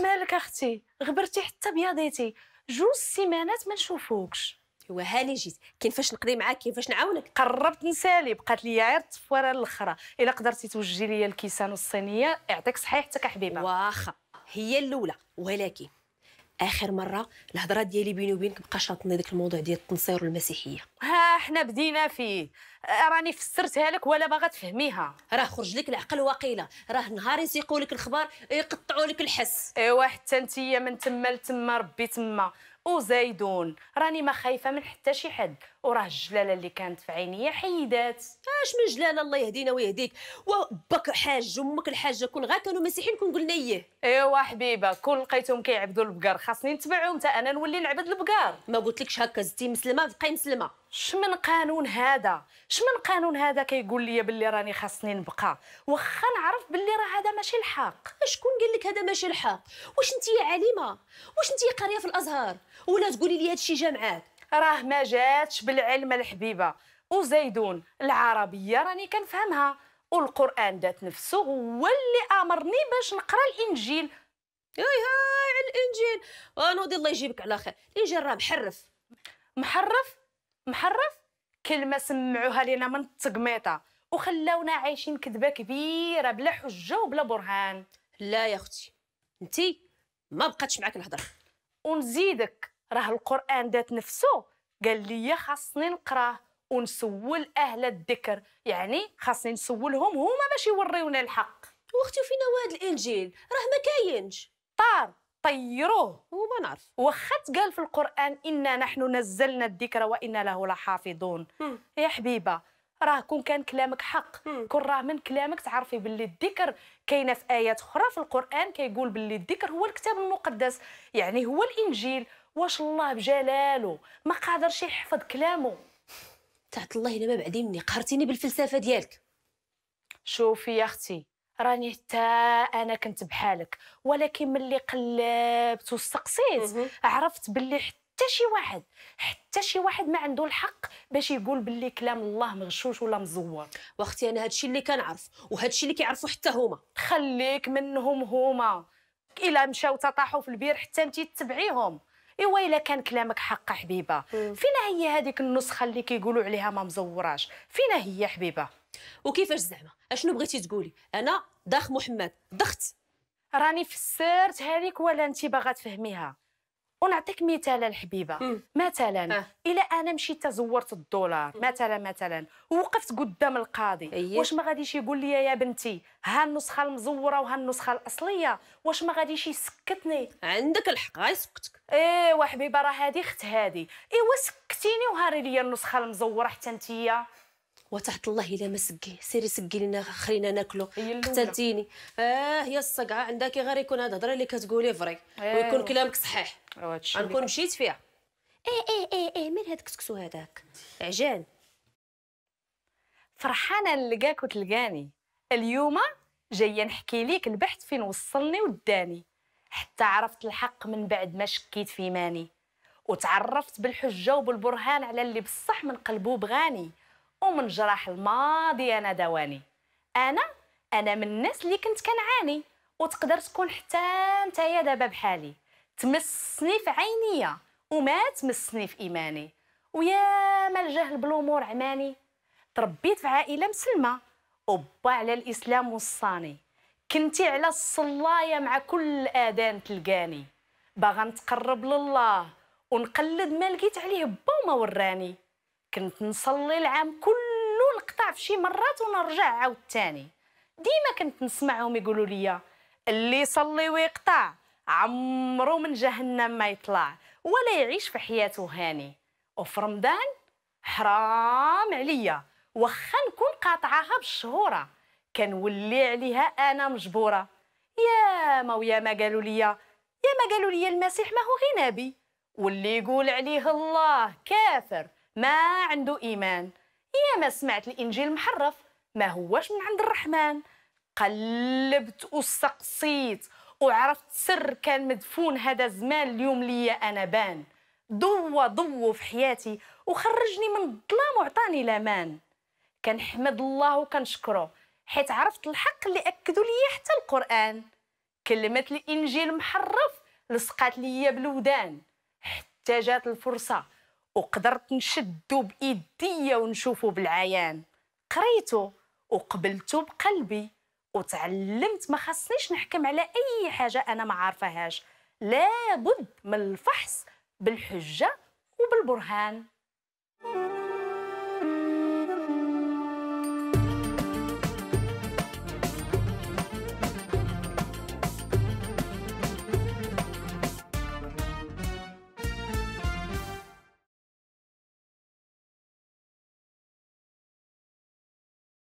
مالك اختي غبرتي حتى بياضيتي جوج سيمانات ما نشوفوكش ايوا هاني جيت كيفاش نقضي معاك كيفاش نعاونك قربت نسالي بقات لي غير الطفوره الاخرى الا قدرتي توجي لي الكيسان والصينيه يعطيك صحيح حبيبه واخا هي الاولى ولكن اخر مره الهضره ديالي بيني وبينك بقى شاطني داك الموضوع ديال التنصير والمسيحيه ها حنا بدينا فيه راني فسرتها لك ولا باغا تفهميها راه خرج لك العقل واقيلا راه نهار يسيقوا لك الخبر يقطعوا لك الحس ايوا حتى انتيا من تما لتما ربي تما وزايدون راني ما خايفه من حتى شي حد وراه الجلاله اللي كانت في عينيا حيدات اش من جلاله الله يهدينا ويهديك وباك الحاج وامك الحاجه كون غا كانوا مسيحيين كون قلنا ايه ايوا حبيبه كون لقيتهم كيعبدوا البقر خاصني نتبعهم حتى انا نولي نعبد البقر ما قلتلكش هكا زدتي مسلمه بقاي مسلمه شمن قانون هذا شمن قانون هذا كيقول لي باللي راني خاصني نبقى واخا نعرف باللي راه هذا ماشي الحق شكون قال لك هذا ماشي الحق واش انت عالمه واش انت قاريه في الازهر ولا تقولي لي هادشي جامعات معاك راه ما جاتش بالعلم الحبيبه وزيدون العربيه راني كنفهمها والقران ذات نفسه هو اللي امرني باش نقرا الانجيل هاي هاي على الانجيل ونوضي آه، الله يجيبك على خير الانجيل راه محرف محرف محرف كلمه سمعوها لنا من التقميطه وخلاونا عايشين كذبه كبيره بلا حجه وبلا برهان لا يا اختي انت ما بقاتش معاك الهضره ونزيدك راه القران ذات نفسه قال لي خاصني نقراه ونسول اهل الذكر يعني خاصني نسولهم هما باش يوريونا الحق واختي فينا واد الانجيل راه ما كاينش طار طيروه وما نعرف واخا قال في القران انا نحن نزلنا الذكر وانا له لحافظون يا حبيبه راه كون كان كلامك حق كون راه من كلامك تعرفي باللي الذكر كاينه في ايات اخرى في القران كيقول باللي الذكر هو الكتاب المقدس يعني هو الانجيل واش الله بجلاله ما قادرش يحفظ كلامه تحت الله الا ما بعدي مني قهرتيني بالفلسفه ديالك شوفي يا اختي راني حتى انا كنت بحالك ولكن ملي قلبت واستقصيت عرفت باللي حتى شي واحد حتى شي واحد ما عنده الحق باش يقول باللي كلام الله مغشوش ولا مزور واختي انا هادشي اللي كنعرف وهادشي اللي كيعرفوا حتى هما خليك منهم هما الا مشاو تطاحوا في البير حتى انت تتبعيهم ايوا الا كان كلامك حق حبيبه فين هي هذيك النسخه اللي كيقولوا عليها ما مزوراش فين هي حبيبه وكيفاش زعما اشنو بغيتي تقولي انا ضخ محمد ضغط راني فسرتها هذيك ولا انت باغا تفهميها ونعطيك مثال الحبيبه مثلا اه. الى الا انا مشيت تزورت الدولار مثلا مثلا ووقفت قدام القاضي أيه. واش ما غاديش يقول لي يا بنتي ها النسخه المزوره وها النسخه الاصليه واش ما غاديش يسكتني عندك الحق غيسكتك ايوا حبيبه راه هذه اخت هذه ايوا سكتيني وهاري لي النسخه المزوره حتى انتيا وتحت الله الا ما سقي سيري سقي لنا خلينا ناكلو قتلتيني اه هي الصقعه عندك غير يكون هاد الهضره اللي كتقولي فري آه. ويكون كلامك صحيح غنكون مشيت فيها ايه ايه ايه ايه مين هاد كسكسو هذاك عجان فرحانه نلقاك وتلقاني اليوم جايه نحكي ليك البحث فين وصلني وداني حتى عرفت الحق من بعد ما شكيت في ماني وتعرفت بالحجه وبالبرهان على اللي بصح من قلبه بغاني ومن جراح الماضي انا دواني انا انا من الناس اللي كنت كنعاني وتقدر تكون حتى نتايا دابا بحالي تمسني في عينيا وما تمسني في ايماني ويا ما الجهل بالامور عماني تربيت في عائله مسلمه وبا على الاسلام وصاني كنتي على الصلايه مع كل اذان تلقاني باغا نتقرب لله ونقلد ما لقيت عليه با وما وراني كنت نصلي العام كله نقطع في شي مرات ونرجع عاود تاني ديما كنت نسمعهم يقولوا لي اللي يصلي ويقطع عمرو من جهنم ما يطلع ولا يعيش في حياته هاني وفي رمضان حرام عليا واخا نكون قاطعاها بالشهوره كنولي عليها انا مجبوره يا ما ويا ما قالوا لي يا ما قالوا لي المسيح ما هو غير نبي واللي يقول عليه الله كافر ما عنده إيمان يا ما سمعت الإنجيل محرف ما هوش من عند الرحمن قلبت وسقصيت وعرفت سر كان مدفون هذا زمان اليوم ليا أنا بان ضو ضو في حياتي وخرجني من الظلام وعطاني لمان كنحمد الله وكنشكره حيت عرفت الحق اللي أكدوا لي حتى القرآن كلمة الإنجيل محرف لصقات ليا بالودان حتى جات الفرصة وقدرت نشدو بايديا ونشوفو بالعيان قريتو وقبلتو بقلبي وتعلمت ما خصنيش نحكم على اي حاجه انا ما عارفهاش لابد من الفحص بالحجه وبالبرهان